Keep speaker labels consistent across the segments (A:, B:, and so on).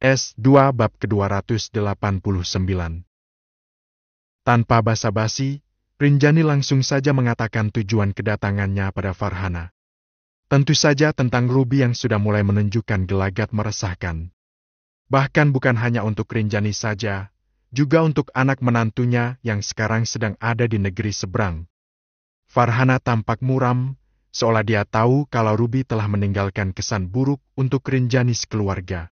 A: S2 bab ke-289. Tanpa basa-basi, Rinjani langsung saja mengatakan tujuan kedatangannya pada Farhana. Tentu saja tentang Ruby yang sudah mulai menunjukkan gelagat meresahkan. Bahkan bukan hanya untuk Rinjani saja, juga untuk anak menantunya yang sekarang sedang ada di negeri seberang. Farhana tampak muram, seolah dia tahu kalau Ruby telah meninggalkan kesan buruk untuk Rinjani sekeluarga.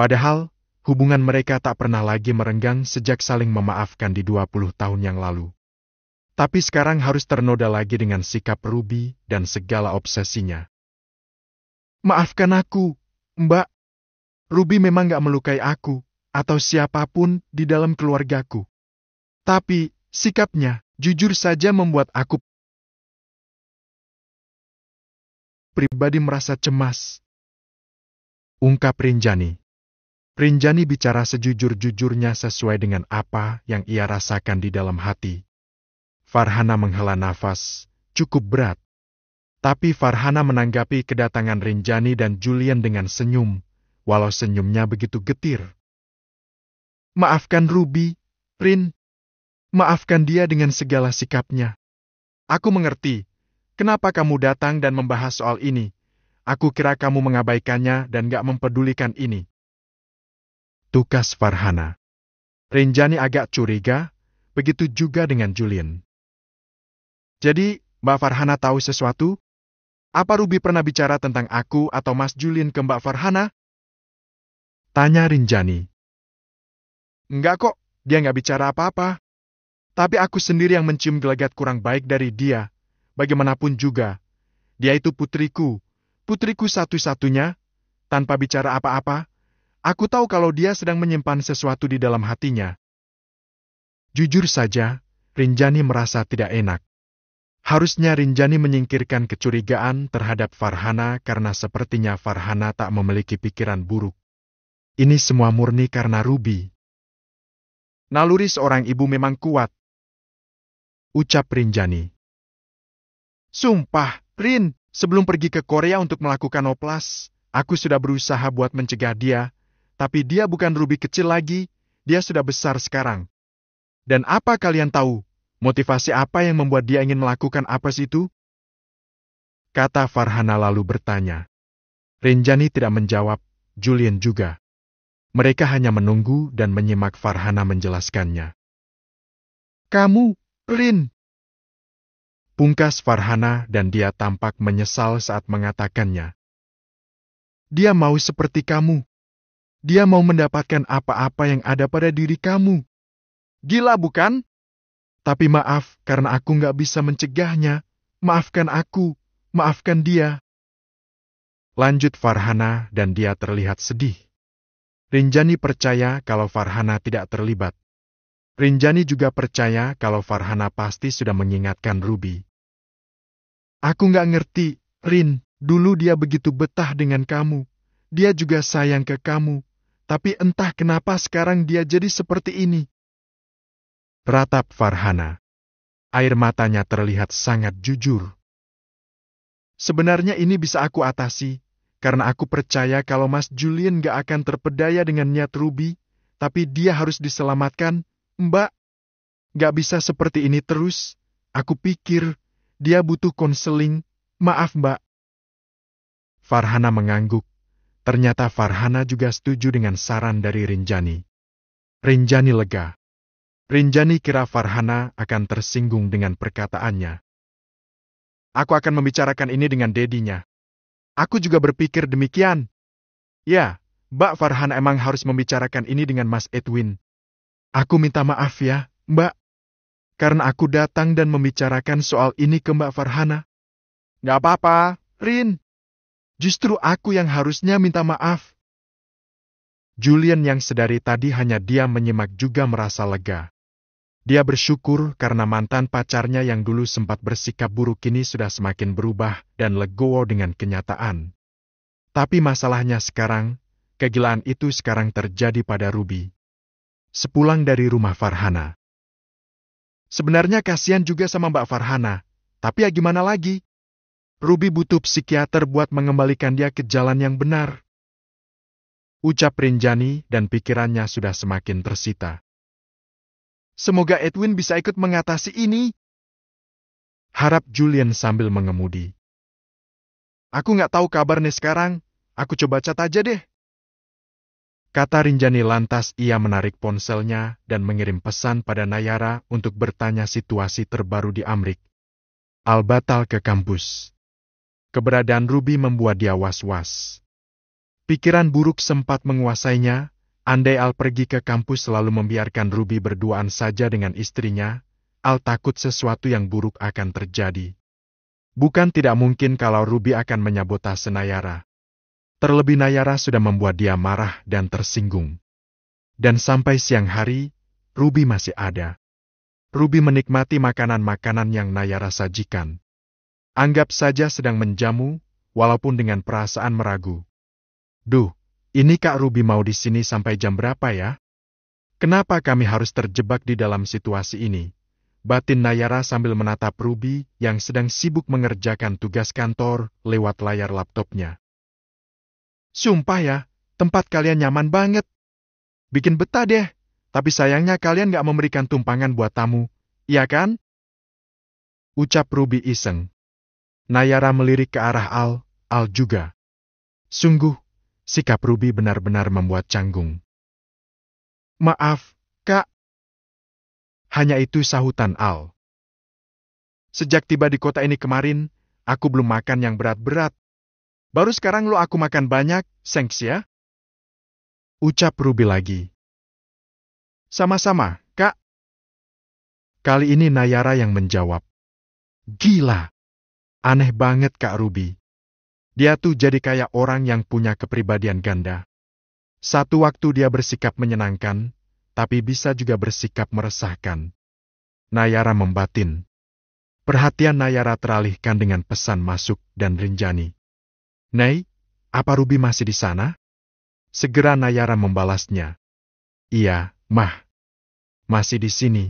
A: Padahal, hubungan mereka tak pernah lagi merenggang sejak saling memaafkan di 20 tahun yang lalu. Tapi sekarang harus ternoda lagi dengan sikap Ruby dan segala obsesinya. Maafkan aku, Mbak. Ruby memang gak melukai aku, atau siapapun di dalam keluargaku. Tapi, sikapnya, jujur saja membuat aku pribadi merasa cemas. Ungkap Rinjani. Rinjani bicara sejujur-jujurnya sesuai dengan apa yang ia rasakan di dalam hati. Farhana menghela nafas, cukup berat. Tapi Farhana menanggapi kedatangan Rinjani dan Julian dengan senyum, walau senyumnya begitu getir. Maafkan Ruby, Rin. Maafkan dia dengan segala sikapnya. Aku mengerti. Kenapa kamu datang dan membahas soal ini? Aku kira kamu mengabaikannya dan gak mempedulikan ini. Tukas Farhana. Rinjani agak curiga, begitu juga dengan Julian. Jadi, Mbak Farhana tahu sesuatu? Apa Ruby pernah bicara tentang aku atau Mas Julian ke Mbak Farhana? Tanya Rinjani. Enggak kok, dia nggak bicara apa-apa. Tapi aku sendiri yang mencium gelagat kurang baik dari dia. Bagaimanapun juga, dia itu putriku. Putriku satu-satunya, tanpa bicara apa-apa, Aku tahu kalau dia sedang menyimpan sesuatu di dalam hatinya. Jujur saja, Rinjani merasa tidak enak. Harusnya Rinjani menyingkirkan kecurigaan terhadap Farhana karena sepertinya Farhana tak memiliki pikiran buruk. Ini semua murni karena Ruby. Naluri seorang ibu memang kuat. Ucap Rinjani. Sumpah, Rin, sebelum pergi ke Korea untuk melakukan oplas, aku sudah berusaha buat mencegah dia, tapi dia bukan rubi kecil lagi, dia sudah besar sekarang. Dan apa kalian tahu, motivasi apa yang membuat dia ingin melakukan apa itu? Kata Farhana lalu bertanya. Rinjani tidak menjawab, Julian juga. Mereka hanya menunggu dan menyimak Farhana menjelaskannya. Kamu, Rin. Pungkas Farhana dan dia tampak menyesal saat mengatakannya. Dia mau seperti kamu. Dia mau mendapatkan apa-apa yang ada pada diri kamu. Gila bukan? Tapi maaf, karena aku nggak bisa mencegahnya. Maafkan aku, maafkan dia. Lanjut Farhana dan dia terlihat sedih. Rinjani percaya kalau Farhana tidak terlibat. Rinjani juga percaya kalau Farhana pasti sudah mengingatkan Ruby. Aku nggak ngerti, Rin, dulu dia begitu betah dengan kamu. Dia juga sayang ke kamu, tapi entah kenapa sekarang dia jadi seperti ini. Ratap Farhana. Air matanya terlihat sangat jujur. Sebenarnya ini bisa aku atasi, karena aku percaya kalau Mas Julian gak akan terpedaya dengan niat Ruby, tapi dia harus diselamatkan, Mbak. Gak bisa seperti ini terus. Aku pikir, dia butuh konseling. Maaf, Mbak. Farhana mengangguk. Ternyata Farhana juga setuju dengan saran dari Rinjani. Rinjani lega. Rinjani kira Farhana akan tersinggung dengan perkataannya. Aku akan membicarakan ini dengan dedinya. Aku juga berpikir demikian. Ya, Mbak Farhana emang harus membicarakan ini dengan Mas Edwin. Aku minta maaf ya, Mbak. Karena aku datang dan membicarakan soal ini ke Mbak Farhana. Gak apa-apa, Rin. Justru aku yang harusnya minta maaf. Julian yang sedari tadi hanya dia menyimak juga merasa lega. Dia bersyukur karena mantan pacarnya yang dulu sempat bersikap buruk kini sudah semakin berubah dan legowo dengan kenyataan. Tapi masalahnya sekarang, kegilaan itu sekarang terjadi pada Ruby. Sepulang dari rumah Farhana. Sebenarnya kasihan juga sama Mbak Farhana, tapi ya gimana lagi? Ruby butuh psikiater buat mengembalikan dia ke jalan yang benar. Ucap Rinjani dan pikirannya sudah semakin tersita. Semoga Edwin bisa ikut mengatasi ini. Harap Julian sambil mengemudi. Aku nggak tahu kabarnya sekarang, aku coba cat aja deh. Kata Rinjani lantas ia menarik ponselnya dan mengirim pesan pada Nayara untuk bertanya situasi terbaru di Amrik. Al batal ke kampus. Keberadaan Ruby membuat dia was-was. Pikiran buruk sempat menguasainya, andai Al pergi ke kampus selalu membiarkan Ruby berduaan saja dengan istrinya, Al takut sesuatu yang buruk akan terjadi. Bukan tidak mungkin kalau Ruby akan menyabotase Nayara. Terlebih Nayara sudah membuat dia marah dan tersinggung. Dan sampai siang hari, Ruby masih ada. Ruby menikmati makanan-makanan yang Nayara sajikan. Anggap saja sedang menjamu, walaupun dengan perasaan meragu. Duh, ini Kak Ruby mau di sini sampai jam berapa ya? Kenapa kami harus terjebak di dalam situasi ini? Batin Nayara sambil menatap Ruby yang sedang sibuk mengerjakan tugas kantor lewat layar laptopnya. Sumpah ya, tempat kalian nyaman banget. Bikin betah deh, tapi sayangnya kalian gak memberikan tumpangan buat tamu, iya kan? Ucap Ruby iseng. Nayara melirik ke arah Al, Al juga. Sungguh, sikap Ruby benar-benar
B: membuat canggung. Maaf, Kak. Hanya
A: itu sahutan Al. Sejak tiba di kota ini kemarin, aku belum makan yang berat-berat. Baru sekarang lo aku makan banyak, thanks ya.
B: Ucap Ruby lagi. Sama-sama, Kak.
A: Kali ini Nayara yang menjawab. Gila! Aneh banget Kak Ruby. Dia tuh jadi kayak orang yang punya kepribadian ganda. Satu waktu dia bersikap menyenangkan, tapi bisa juga bersikap meresahkan. Nayara membatin. Perhatian Nayara teralihkan dengan pesan masuk dan Rinjani. Nay, apa Ruby masih di sana? Segera Nayara membalasnya. Iya, mah. Masih di sini,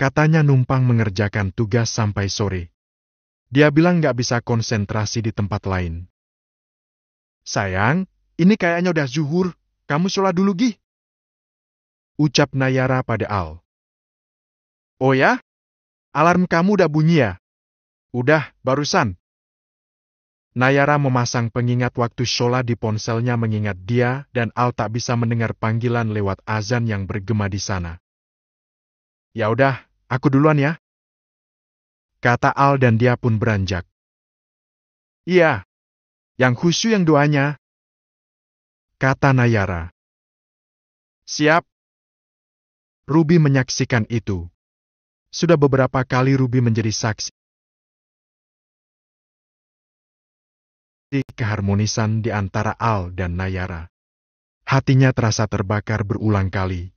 A: katanya numpang mengerjakan tugas sampai sore. Dia bilang nggak bisa konsentrasi di tempat lain. Sayang, ini kayaknya udah zuhur. Kamu
B: sholat dulu, Gih. Ucap Nayara pada Al. Oh
A: ya? Alarm kamu udah bunyi ya? Udah, barusan. Nayara memasang pengingat waktu sholat di ponselnya mengingat dia dan Al tak bisa mendengar panggilan lewat azan yang bergema di sana. Ya udah, aku duluan ya kata Al dan dia pun beranjak.
B: Iya, yang khusyuk yang doanya, kata Nayara. Siap. Ruby menyaksikan itu. Sudah beberapa kali Ruby menjadi saksi
A: Di keharmonisan di antara Al dan Nayara. Hatinya terasa terbakar berulang kali.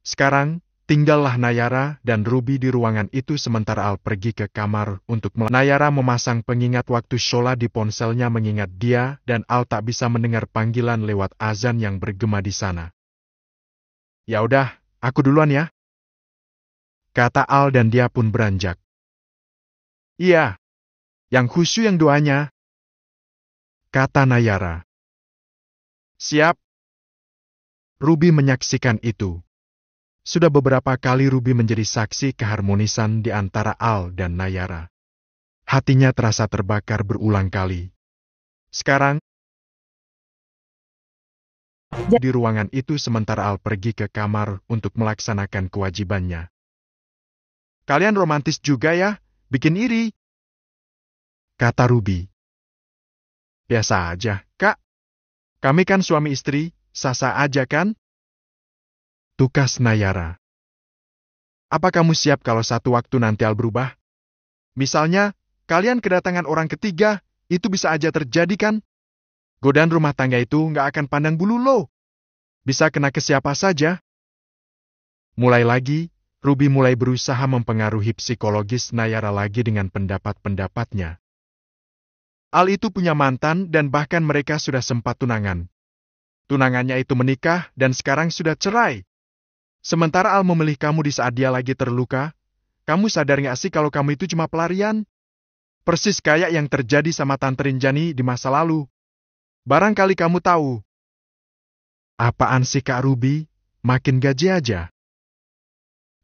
A: Sekarang, Tinggallah Nayara dan Ruby di ruangan itu sementara Al pergi ke kamar untuk melayani. Nayara memasang pengingat waktu Shola di ponselnya mengingat dia dan Al tak bisa mendengar panggilan lewat azan yang bergema di sana. Ya udah, aku duluan ya. Kata
B: Al dan dia pun beranjak. Iya, yang khusyuk yang doanya. Kata Nayara. Siap.
A: Ruby menyaksikan itu. Sudah beberapa kali Ruby menjadi saksi keharmonisan di antara Al dan Nayara. Hatinya terasa terbakar berulang
B: kali. Sekarang, di
A: ruangan itu sementara Al pergi ke kamar untuk melaksanakan kewajibannya. Kalian romantis juga ya, bikin iri. Kata Ruby.
B: Biasa aja, kak. Kami kan suami istri, sasa
A: aja kan? Tukas Nayara. Apa kamu siap kalau satu waktu nanti Al berubah? Misalnya, kalian kedatangan orang ketiga, itu bisa aja terjadi kan? Godaan rumah tangga itu nggak akan pandang bulu lo. Bisa kena ke siapa saja. Mulai lagi, Ruby mulai berusaha mempengaruhi psikologis Nayara lagi dengan pendapat-pendapatnya. Al itu punya mantan dan bahkan mereka sudah sempat tunangan. Tunangannya itu menikah dan sekarang sudah cerai. Sementara Al memilih kamu di saat dia lagi terluka, kamu sadar gak sih kalau kamu itu cuma pelarian? Persis kayak yang terjadi sama Tante Rinjani di masa lalu. Barangkali kamu tahu. Apaan sih Kak Ruby? Makin gaji aja.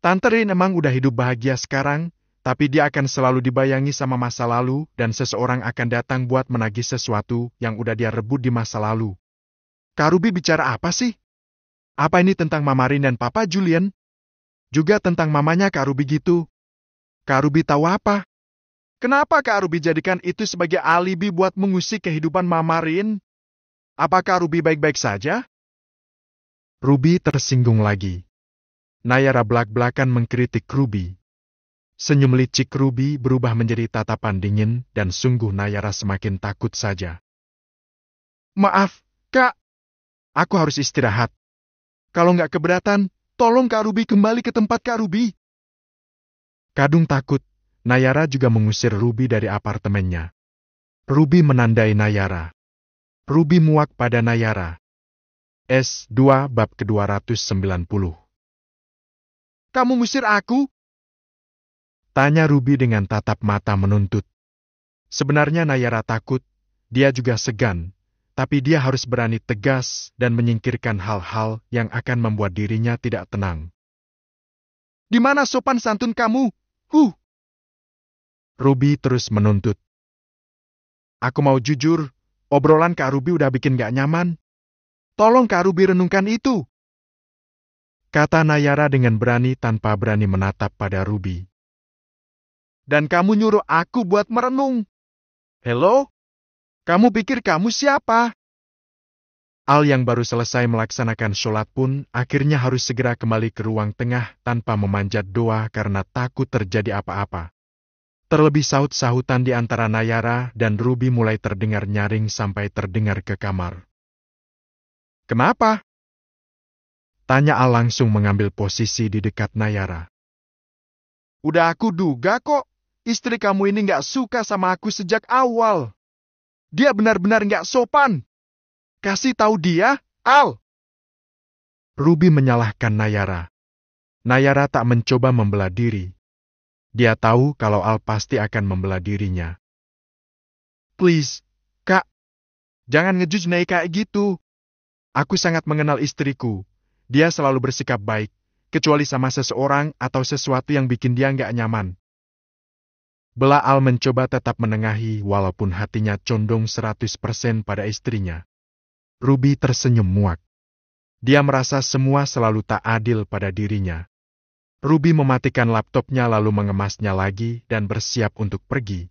A: Tante Rin emang udah hidup bahagia sekarang, tapi dia akan selalu dibayangi sama masa lalu dan seseorang akan datang buat menagih sesuatu yang udah dia rebut di masa lalu. Kak Ruby bicara apa sih? Apa ini tentang Mama Rin dan Papa Julian? Juga tentang mamanya Kak Ruby gitu. Kak Ruby tahu apa? Kenapa Kak Ruby jadikan itu sebagai alibi buat mengusik kehidupan Mama Rin? Apakah Ruby baik-baik saja? Ruby tersinggung lagi. Nayara belak-belakan mengkritik Ruby. Senyum licik Ruby berubah menjadi tatapan dingin dan sungguh Nayara semakin takut saja. Maaf, Kak. Aku harus istirahat. Kalau nggak keberatan, tolong Kak Ruby kembali ke tempat Kak Ruby. Kadung takut, Nayara juga mengusir Ruby dari apartemennya. Ruby menandai Nayara. Ruby muak pada Nayara. S2 bab ke-290
B: Kamu ngusir aku?
A: Tanya Ruby dengan tatap mata menuntut. Sebenarnya Nayara takut, dia juga segan, tapi dia harus berani tegas dan menyingkirkan hal-hal yang akan membuat dirinya tidak tenang. Di mana sopan santun
B: kamu? Huh! Ruby terus menuntut.
A: Aku mau jujur, obrolan Kak Ruby udah bikin gak nyaman. Tolong Kak Ruby renungkan itu. Kata Nayara dengan berani tanpa berani menatap pada Ruby.
B: Dan kamu nyuruh aku buat merenung. Hello?
A: Kamu pikir kamu siapa? Al yang baru selesai melaksanakan sholat pun akhirnya harus segera kembali ke ruang tengah tanpa memanjat doa karena takut terjadi apa-apa. Terlebih saut sahutan di antara Nayara dan Ruby mulai terdengar nyaring sampai terdengar ke kamar. Kenapa? Tanya Al langsung mengambil posisi di dekat Nayara. Udah aku duga kok, istri kamu ini nggak suka sama aku sejak awal. Dia benar-benar nggak sopan. Kasih tahu dia, Al. Ruby menyalahkan Nayara. Nayara tak mencoba membela diri. Dia tahu kalau Al pasti akan membela dirinya. Please, Kak. Jangan ngejudge naik kayak gitu. Aku sangat mengenal istriku. Dia selalu bersikap baik, kecuali sama seseorang atau sesuatu yang bikin dia nggak nyaman. Belaal mencoba tetap menengahi walaupun hatinya condong 100% pada istrinya. Ruby tersenyum muak. Dia merasa semua selalu tak adil pada dirinya. Ruby mematikan laptopnya lalu mengemasnya lagi dan bersiap untuk pergi.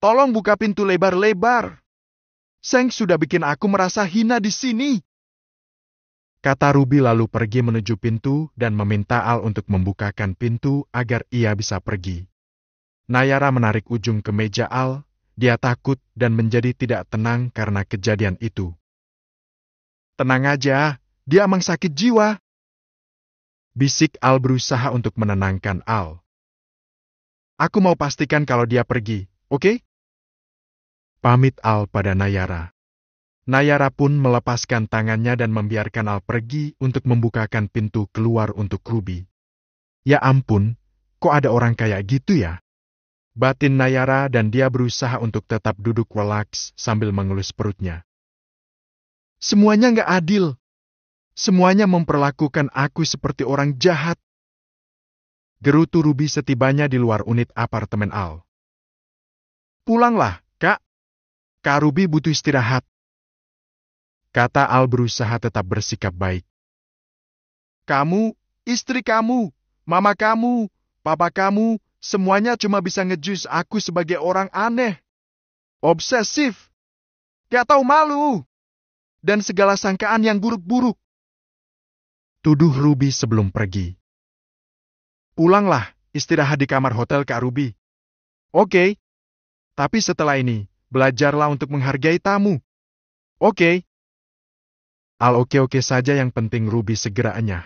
A: Tolong buka pintu lebar-lebar. Seng sudah bikin aku merasa hina di sini. Kata Ruby lalu pergi menuju pintu dan meminta Al untuk membukakan pintu agar ia bisa pergi. Nayara menarik ujung ke meja Al, dia takut dan menjadi tidak tenang karena kejadian itu. Tenang aja, dia emang sakit jiwa. Bisik Al berusaha untuk menenangkan Al. Aku mau pastikan kalau dia pergi, oke? Okay? Pamit Al pada Nayara. Nayara pun melepaskan tangannya dan membiarkan Al pergi untuk membukakan pintu keluar untuk Ruby. Ya ampun, kok ada orang kayak gitu ya? Batin Nayara dan dia berusaha untuk tetap duduk relaks sambil mengelus perutnya. Semuanya nggak adil. Semuanya memperlakukan aku seperti orang jahat. Gerutu Ruby setibanya di luar unit apartemen Al. Pulanglah, Kak. Kak Ruby butuh istirahat. Kata Al berusaha tetap bersikap baik. Kamu, istri kamu, mama kamu, papa kamu, Semuanya cuma bisa ngejus aku sebagai orang aneh. Obsesif. Gak tau malu. Dan segala sangkaan yang
B: buruk-buruk. Tuduh Ruby sebelum pergi. Pulanglah, istirahat di kamar hotel Kak Ruby. Oke. Okay. Tapi setelah ini,
A: belajarlah untuk menghargai tamu. Oke. Okay. Al oke-oke saja yang penting Ruby segera enyah.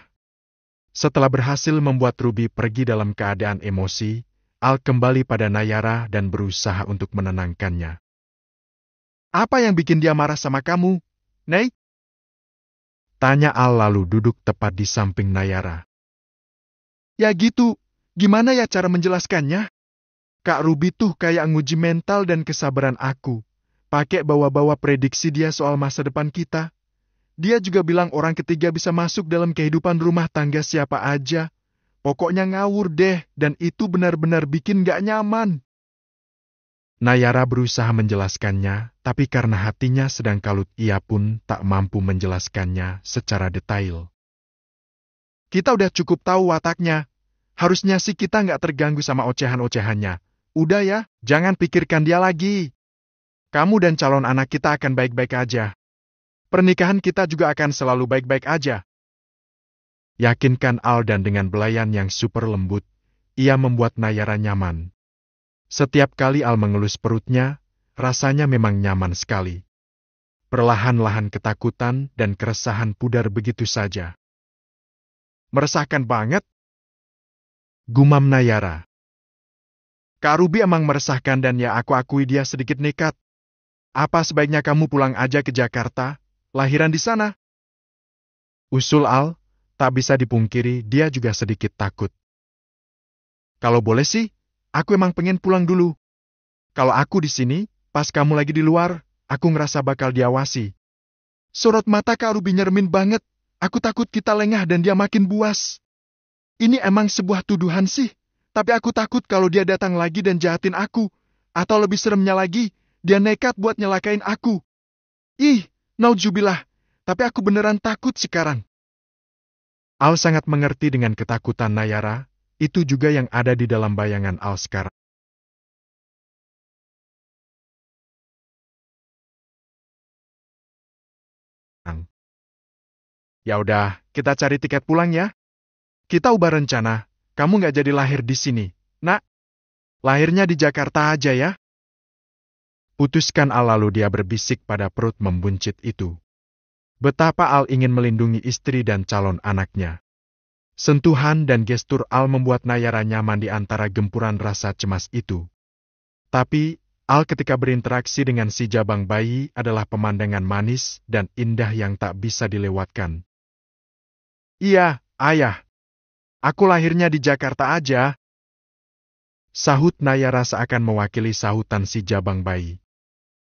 A: Setelah berhasil membuat Ruby pergi dalam keadaan emosi, Al kembali pada Nayara dan berusaha untuk menenangkannya. Apa yang bikin dia marah sama kamu, Nay? Tanya Al lalu duduk tepat di samping Nayara. Ya gitu, gimana ya cara menjelaskannya? Kak Ruby tuh kayak nguji mental dan kesabaran aku. Pakai bawa-bawa prediksi dia soal masa depan kita. Dia juga bilang orang ketiga bisa masuk dalam kehidupan rumah tangga siapa aja. Pokoknya ngawur deh, dan itu benar-benar bikin gak nyaman. Nayara berusaha menjelaskannya, tapi karena hatinya sedang kalut ia pun tak mampu menjelaskannya secara detail. Kita udah cukup tahu wataknya. Harusnya sih kita nggak terganggu sama ocehan-ocehannya. Udah ya, jangan pikirkan dia lagi. Kamu dan calon anak kita akan baik-baik aja pernikahan kita juga akan selalu baik-baik aja. Yakinkan Aldan dengan belayan yang super lembut, ia membuat Nayara nyaman. Setiap kali Al mengelus perutnya, rasanya memang nyaman sekali. Perlahan-lahan ketakutan dan keresahan pudar begitu saja. Meresahkan banget. Gumam Nayara. Kak Ruby emang meresahkan dan ya aku akui dia sedikit nekat. Apa sebaiknya kamu pulang aja ke Jakarta, lahiran di sana. Usul Al, tak bisa dipungkiri dia juga sedikit takut. Kalau boleh sih, aku emang pengen pulang dulu. Kalau aku di sini, pas kamu lagi di luar, aku ngerasa bakal diawasi. Sorot mata Kak Ruby nyermin banget, aku takut kita lengah dan dia makin buas. Ini emang sebuah tuduhan sih, tapi aku takut kalau dia datang lagi dan jahatin aku. Atau lebih seremnya lagi, dia nekat buat nyelakain aku. Ih, Naujubilah, tapi aku beneran
B: takut sekarang.
A: Al sangat mengerti dengan ketakutan Nayara, itu
B: juga yang ada di dalam bayangan Al sekarang.
A: Ya udah, kita cari tiket pulang ya. Kita ubah rencana, kamu nggak jadi lahir di sini, nak. Lahirnya di Jakarta aja ya. Putuskan Al lalu dia berbisik pada perut membuncit itu. Betapa Al ingin melindungi istri dan calon anaknya. Sentuhan dan gestur Al membuat Nayara nyaman di antara gempuran rasa cemas itu. Tapi, Al ketika berinteraksi dengan si jabang bayi adalah pemandangan manis dan indah yang tak bisa dilewatkan. Iya, ayah. Aku lahirnya di Jakarta aja. Sahut Nayara seakan mewakili sahutan si jabang bayi.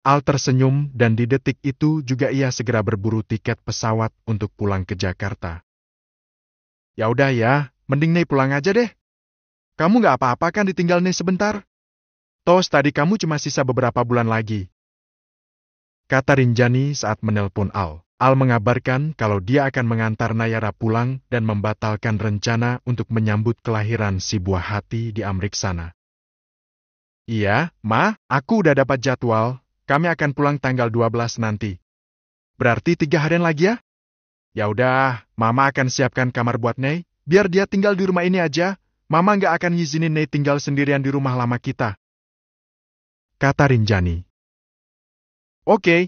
A: Al tersenyum dan di detik itu juga ia segera berburu tiket pesawat untuk pulang ke Jakarta. Ya udah ya, mending Nei pulang aja deh. Kamu nggak apa-apa kan ditinggal Nei sebentar? Tos tadi kamu cuma sisa beberapa bulan lagi. Kata Rinjani saat menelpon Al. Al mengabarkan kalau dia akan mengantar Nayara pulang dan membatalkan rencana untuk menyambut kelahiran si buah hati di Amrik sana. Iya, Ma, aku udah dapat jadwal, kami akan pulang tanggal 12 nanti. Berarti tiga harian lagi ya? Ya udah, Mama akan siapkan kamar buat Ney, biar dia tinggal di rumah ini aja. Mama nggak akan ngizinin Ney tinggal sendirian di rumah lama kita. Kata Rinjani.
B: Oke. Okay.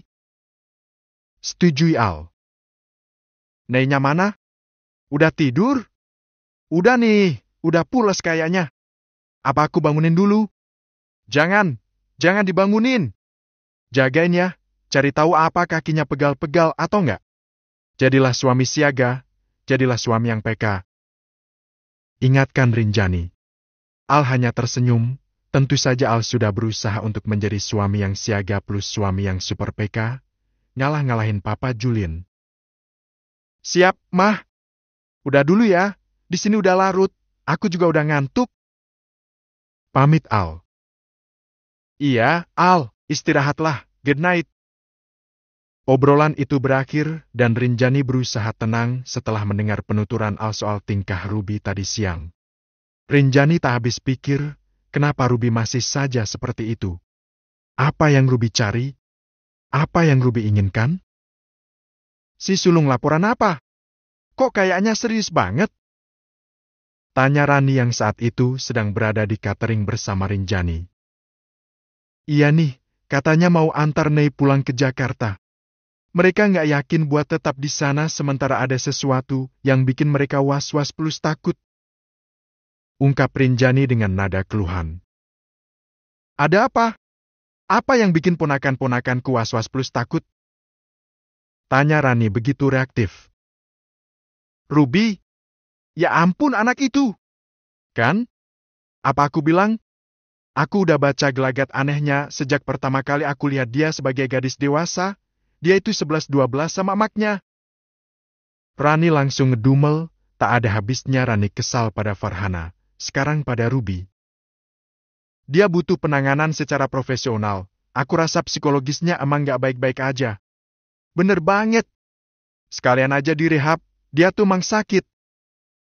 B: Setujui Al. Neinya mana? Udah tidur? Udah nih, udah pulas
A: kayaknya. Apa aku bangunin dulu? Jangan, jangan dibangunin. Jaganya, cari tahu apa kakinya pegal-pegal atau enggak. Jadilah suami siaga, jadilah suami yang peka. Ingatkan Rinjani. Al hanya tersenyum, tentu saja Al sudah berusaha untuk menjadi suami yang siaga plus suami yang super peka, ngalah-ngalahin Papa Julin. Siap, Mah. Udah dulu ya, di sini udah larut, aku juga udah ngantuk.
B: Pamit Al. Iya, Al.
A: Istirahatlah, good night. Obrolan itu berakhir dan Rinjani berusaha tenang setelah mendengar penuturan Al soal tingkah Ruby tadi siang. Rinjani tak habis pikir, kenapa Ruby masih saja seperti itu. Apa yang Ruby cari? Apa yang Ruby inginkan? Si sulung laporan apa? Kok kayaknya serius banget? Tanya Rani yang saat itu sedang berada di catering bersama Rinjani. Iya nih, Katanya mau antar Nei pulang ke Jakarta. Mereka nggak yakin buat tetap di sana sementara ada sesuatu yang bikin mereka was-was plus takut. Ungkap Rinjani dengan nada keluhan. Ada apa? Apa yang bikin ponakan-ponakanku was-was plus takut? Tanya Rani begitu reaktif.
B: Ruby, ya ampun anak itu. Kan?
A: Apa aku bilang, Aku udah baca gelagat anehnya sejak pertama kali aku lihat dia sebagai gadis dewasa. Dia itu 11-12 sama maknya. Rani langsung ngedumel, tak ada habisnya Rani kesal pada Farhana, sekarang pada Ruby. Dia butuh penanganan secara profesional. Aku rasa psikologisnya emang gak baik-baik aja. Bener banget. Sekalian aja direhab, dia tuh mang sakit.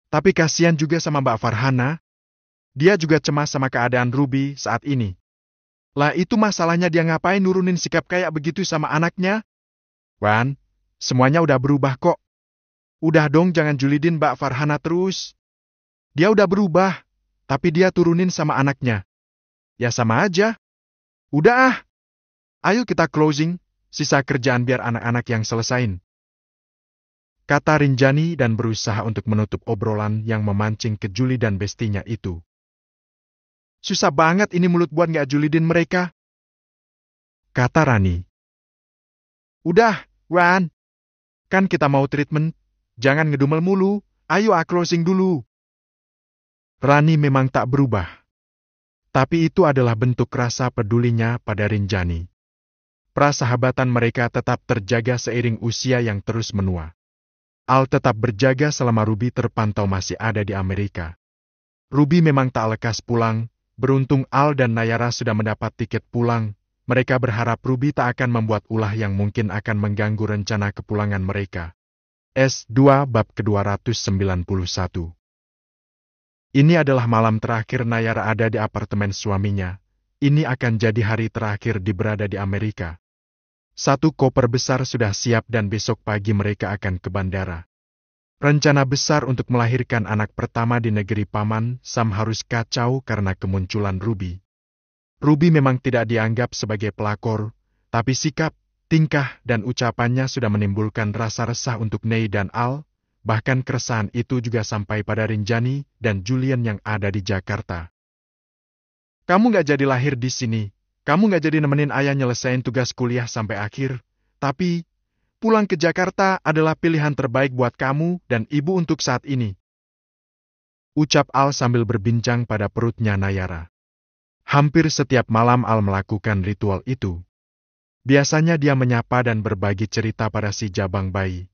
A: Tapi kasihan juga sama Mbak Farhana, dia juga cemas sama keadaan Ruby saat ini. Lah itu masalahnya dia ngapain nurunin sikap kayak begitu sama anaknya? Wan, semuanya udah berubah kok. Udah dong jangan julidin Mbak Farhana terus. Dia udah berubah, tapi dia turunin sama anaknya. Ya sama aja. Udah ah. Ayo kita closing, sisa kerjaan biar anak-anak yang selesain. Kata Rinjani dan berusaha untuk menutup obrolan yang memancing ke Juli dan bestinya itu. Susah banget ini mulut buat nggak julidin mereka.
B: Kata Rani. Udah, Wan. Kan kita mau treatment.
A: Jangan ngedumel mulu. Ayo ah closing dulu. Rani memang tak berubah. Tapi itu adalah bentuk rasa pedulinya pada Rinjani. Prasahabatan mereka tetap terjaga seiring usia yang terus menua. Al tetap berjaga selama Ruby terpantau masih ada di Amerika. Ruby memang tak lekas pulang, Beruntung Al dan Nayara sudah mendapat tiket pulang, mereka berharap Ruby tak akan membuat ulah yang mungkin akan mengganggu rencana kepulangan mereka. S2 Bab ke-291 Ini adalah malam terakhir Nayara ada di apartemen suaminya. Ini akan jadi hari terakhir di berada di Amerika. Satu koper besar sudah siap dan besok pagi mereka akan ke bandara. Rencana besar untuk melahirkan anak pertama di negeri paman Sam harus kacau karena kemunculan Ruby. Ruby memang tidak dianggap sebagai pelakor, tapi sikap, tingkah, dan ucapannya sudah menimbulkan rasa resah untuk Ney dan Al, bahkan keresahan itu juga sampai pada Rinjani dan Julian yang ada di Jakarta. Kamu nggak jadi lahir di sini, kamu nggak jadi nemenin ayah nyelesain tugas kuliah sampai akhir, tapi pulang ke Jakarta adalah pilihan terbaik buat kamu dan ibu untuk saat ini. Ucap Al sambil berbincang pada perutnya Nayara. Hampir setiap malam Al melakukan ritual itu. Biasanya dia menyapa dan berbagi cerita pada si jabang bayi.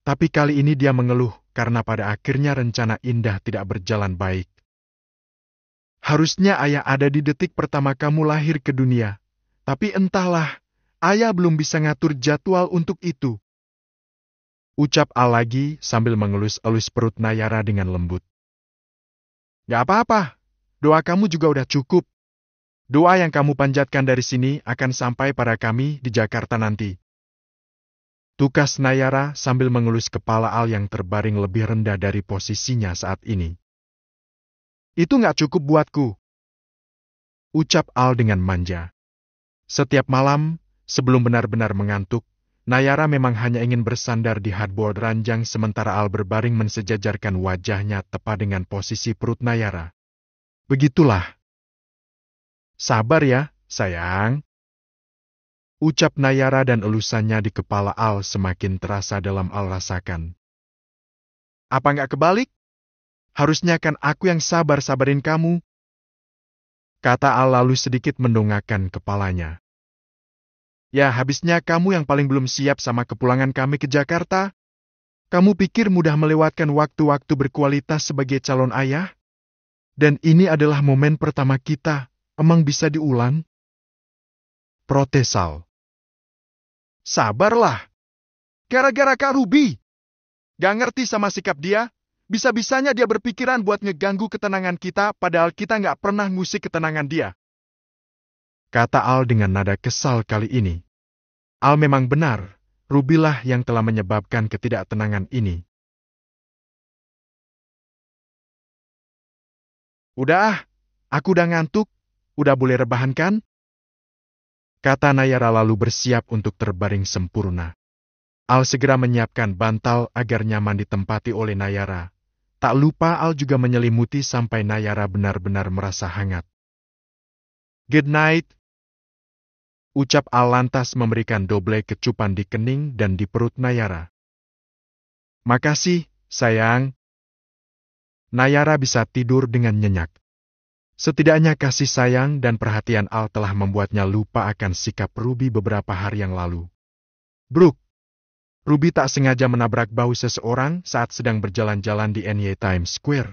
A: Tapi kali ini dia mengeluh karena pada akhirnya rencana indah tidak berjalan baik. Harusnya ayah ada di detik pertama kamu lahir ke dunia. Tapi entahlah, Ayah belum bisa ngatur jadwal untuk itu. Ucap Al lagi sambil mengelus-elus perut Nayara dengan lembut. Gak apa-apa, doa kamu juga udah cukup. Doa yang kamu panjatkan dari sini akan sampai pada kami di Jakarta nanti. Tukas Nayara sambil mengelus kepala Al yang terbaring lebih rendah dari posisinya saat ini. Itu nggak cukup buatku. Ucap Al dengan manja. Setiap malam, Sebelum benar-benar mengantuk, Nayara memang hanya ingin bersandar di hardboard ranjang sementara Al berbaring mensejajarkan wajahnya tepat dengan posisi perut Nayara. Begitulah. Sabar ya, sayang. Ucap Nayara dan elusannya di kepala Al semakin terasa dalam Al rasakan. Apa nggak kebalik? Harusnya kan aku yang sabar-sabarin kamu. Kata Al lalu sedikit mendongakkan kepalanya. Ya habisnya kamu yang paling belum siap sama kepulangan kami ke Jakarta? Kamu pikir mudah melewatkan waktu-waktu berkualitas sebagai calon ayah? Dan ini adalah momen pertama kita, emang bisa diulang? Protesal. Sabarlah. Gara-gara Kak Ruby. Gak ngerti sama sikap dia, bisa-bisanya dia berpikiran buat ngeganggu ketenangan kita padahal kita nggak pernah ngusik ketenangan dia. Kata Al dengan nada kesal kali ini. Al memang benar, Rubilah yang telah menyebabkan ketidaktenangan ini. Udah ah, aku udah ngantuk, udah boleh rebahan kan? Kata Nayara lalu bersiap untuk terbaring sempurna. Al segera menyiapkan bantal agar nyaman ditempati oleh Nayara. Tak lupa Al juga menyelimuti sampai Nayara benar-benar merasa hangat. Good night, ucap Alantas memberikan doble kecupan di kening dan di perut Nayara. Makasih, sayang. Nayara bisa tidur dengan nyenyak. Setidaknya kasih sayang dan perhatian Al telah membuatnya lupa akan sikap Ruby beberapa hari yang lalu. Brooke, Ruby tak sengaja menabrak bau seseorang saat sedang berjalan-jalan di NY Times Square.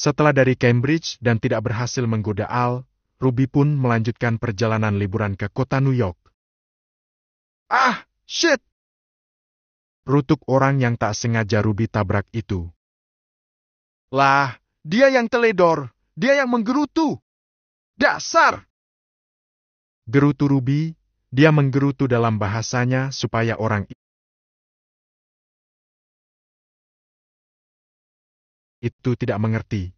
A: Setelah dari Cambridge dan tidak berhasil menggoda Al, Ruby pun melanjutkan perjalanan liburan ke kota New York. Ah, shit! Rutuk orang yang tak sengaja Ruby tabrak itu.
B: Lah, dia yang teledor, dia yang menggerutu. Dasar! Gerutu Ruby, dia menggerutu dalam bahasanya supaya orang itu tidak mengerti.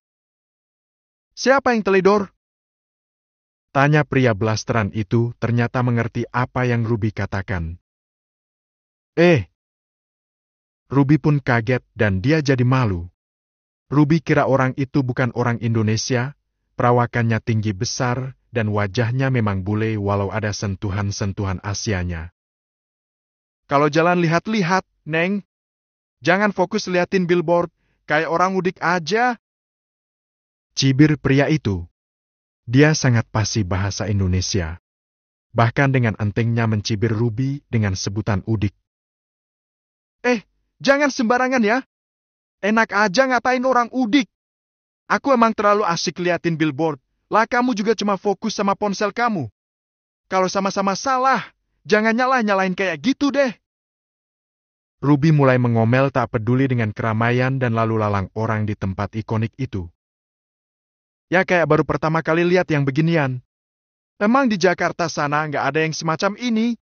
B: Siapa yang teledor? Tanya pria blasteran itu ternyata
A: mengerti apa yang Ruby katakan. Eh! Ruby pun kaget dan dia jadi malu. Ruby kira orang itu bukan orang Indonesia, perawakannya tinggi besar, dan wajahnya memang bule walau ada sentuhan-sentuhan Asianya. Kalau jalan lihat-lihat, Neng. Jangan fokus liatin billboard, kayak orang mudik aja. Cibir pria itu. Dia sangat pasti bahasa Indonesia. Bahkan dengan entengnya mencibir Ruby dengan sebutan udik. Eh, jangan sembarangan ya. Enak aja ngatain orang udik. Aku emang terlalu asik liatin billboard. Lah kamu juga cuma fokus sama ponsel kamu. Kalau sama-sama salah, jangan nyalah-nyalain kayak gitu deh. Ruby mulai mengomel tak peduli dengan keramaian dan lalu lalang orang di tempat ikonik itu. Ya kayak baru pertama kali lihat yang beginian. Emang di Jakarta sana nggak ada yang semacam ini?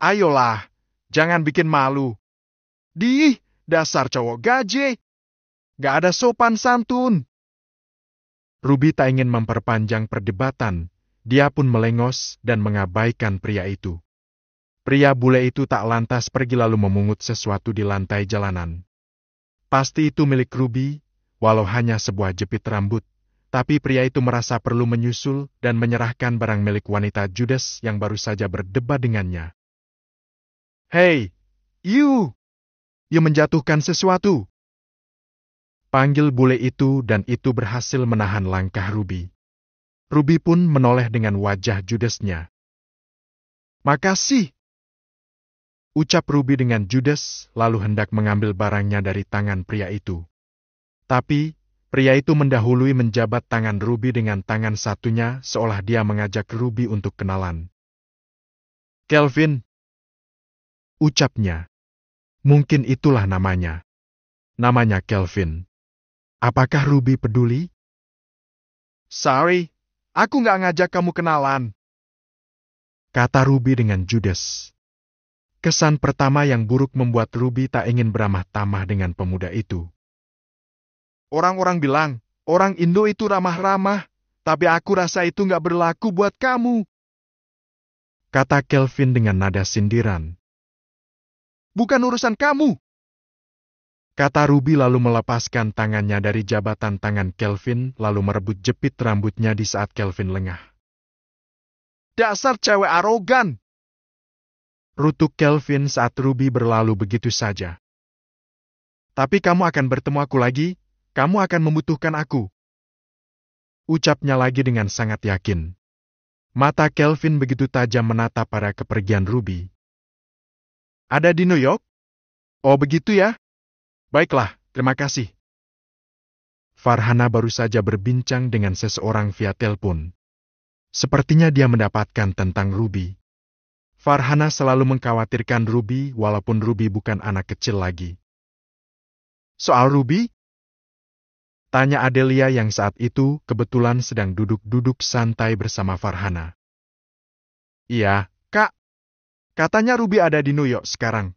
A: Ayolah, jangan bikin malu. Dih, dasar cowok gaje. Nggak ada sopan santun. Ruby tak ingin memperpanjang perdebatan. Dia pun melengos dan mengabaikan pria itu. Pria bule itu tak lantas pergi lalu memungut sesuatu di lantai jalanan. Pasti itu milik Ruby, walau hanya sebuah jepit rambut. Tapi pria itu merasa perlu menyusul dan menyerahkan barang milik wanita Judas yang baru saja berdebat dengannya. Hei, you! You menjatuhkan sesuatu! Panggil bule itu dan itu berhasil menahan langkah Ruby. Ruby pun menoleh dengan wajah Judasnya. Makasih! Ucap Ruby dengan Judas, lalu hendak mengambil barangnya dari tangan pria itu. Tapi, Pria itu mendahului menjabat tangan Ruby dengan tangan satunya seolah dia mengajak Ruby untuk kenalan. Kelvin, ucapnya. Mungkin itulah
B: namanya. Namanya Kelvin. Apakah Ruby peduli?
A: Sorry, aku nggak ngajak kamu kenalan. Kata Ruby dengan judes. Kesan pertama yang buruk membuat Ruby tak ingin beramah-tamah dengan pemuda itu. Orang-orang bilang, orang Indo itu ramah-ramah, tapi aku rasa itu nggak berlaku buat kamu. Kata Kelvin dengan nada sindiran. Bukan urusan kamu. Kata Ruby lalu melepaskan tangannya dari jabatan tangan Kelvin, lalu merebut jepit rambutnya di saat Kelvin lengah. Dasar cewek
B: arogan!
A: Rutuk Kelvin saat Ruby berlalu begitu saja. Tapi kamu akan bertemu aku lagi, kamu akan membutuhkan aku. Ucapnya lagi dengan sangat yakin. Mata Kelvin begitu tajam menata pada kepergian Ruby. Ada di New York? Oh begitu ya? Baiklah, terima kasih. Farhana baru saja berbincang dengan seseorang via telepon. Sepertinya dia mendapatkan tentang Ruby. Farhana selalu mengkhawatirkan Ruby walaupun Ruby bukan anak kecil lagi. Soal Ruby, Tanya Adelia yang saat itu kebetulan sedang duduk-duduk santai bersama Farhana. Iya, Kak. Katanya Ruby ada di New York sekarang.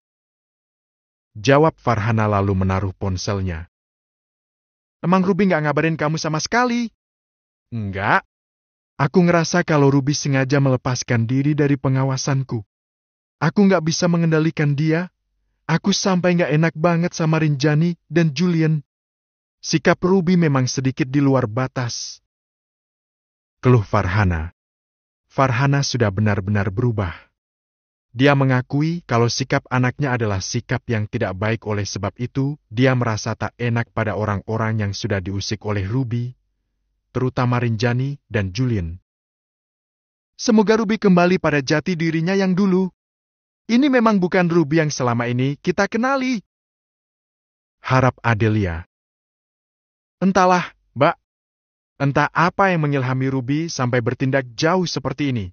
A: Jawab Farhana lalu menaruh ponselnya. Emang Ruby nggak ngabarin kamu sama sekali? Enggak. Aku ngerasa kalau Ruby sengaja melepaskan diri dari pengawasanku. Aku nggak bisa mengendalikan dia. Aku sampai nggak enak banget sama Rinjani dan Julian. Sikap Ruby memang sedikit di luar batas. Keluh Farhana. Farhana sudah benar-benar berubah. Dia mengakui kalau sikap anaknya adalah sikap yang tidak baik oleh sebab itu, dia merasa tak enak pada orang-orang yang sudah diusik oleh Ruby, terutama Rinjani dan Julian. Semoga Ruby kembali pada jati dirinya yang dulu. Ini memang bukan Ruby yang selama ini kita kenali.
B: Harap Adelia. Entahlah, Mbak.
A: Entah apa yang mengilhami Ruby sampai bertindak jauh seperti ini.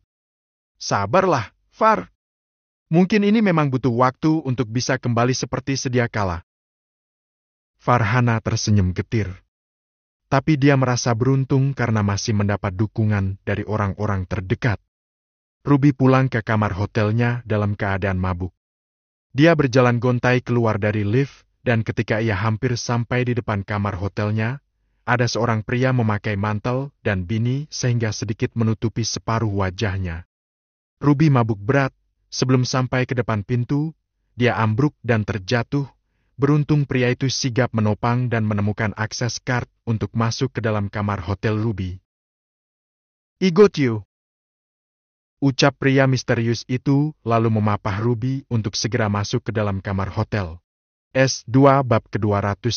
A: Sabarlah, Far. Mungkin ini memang butuh waktu untuk bisa kembali seperti sedia kala. Farhana tersenyum getir. Tapi dia merasa beruntung karena masih mendapat dukungan dari orang-orang terdekat. Ruby pulang ke kamar hotelnya dalam keadaan mabuk. Dia berjalan gontai keluar dari lift dan ketika ia hampir sampai di depan kamar hotelnya, ada seorang pria memakai mantel dan bini sehingga sedikit menutupi separuh wajahnya. Ruby mabuk berat, sebelum sampai ke depan pintu, dia ambruk dan terjatuh. Beruntung pria itu sigap menopang dan menemukan akses kart untuk masuk ke dalam kamar hotel Ruby. I got you. Ucap pria misterius itu lalu memapah Ruby untuk segera masuk ke dalam kamar hotel. S2 bab ke-292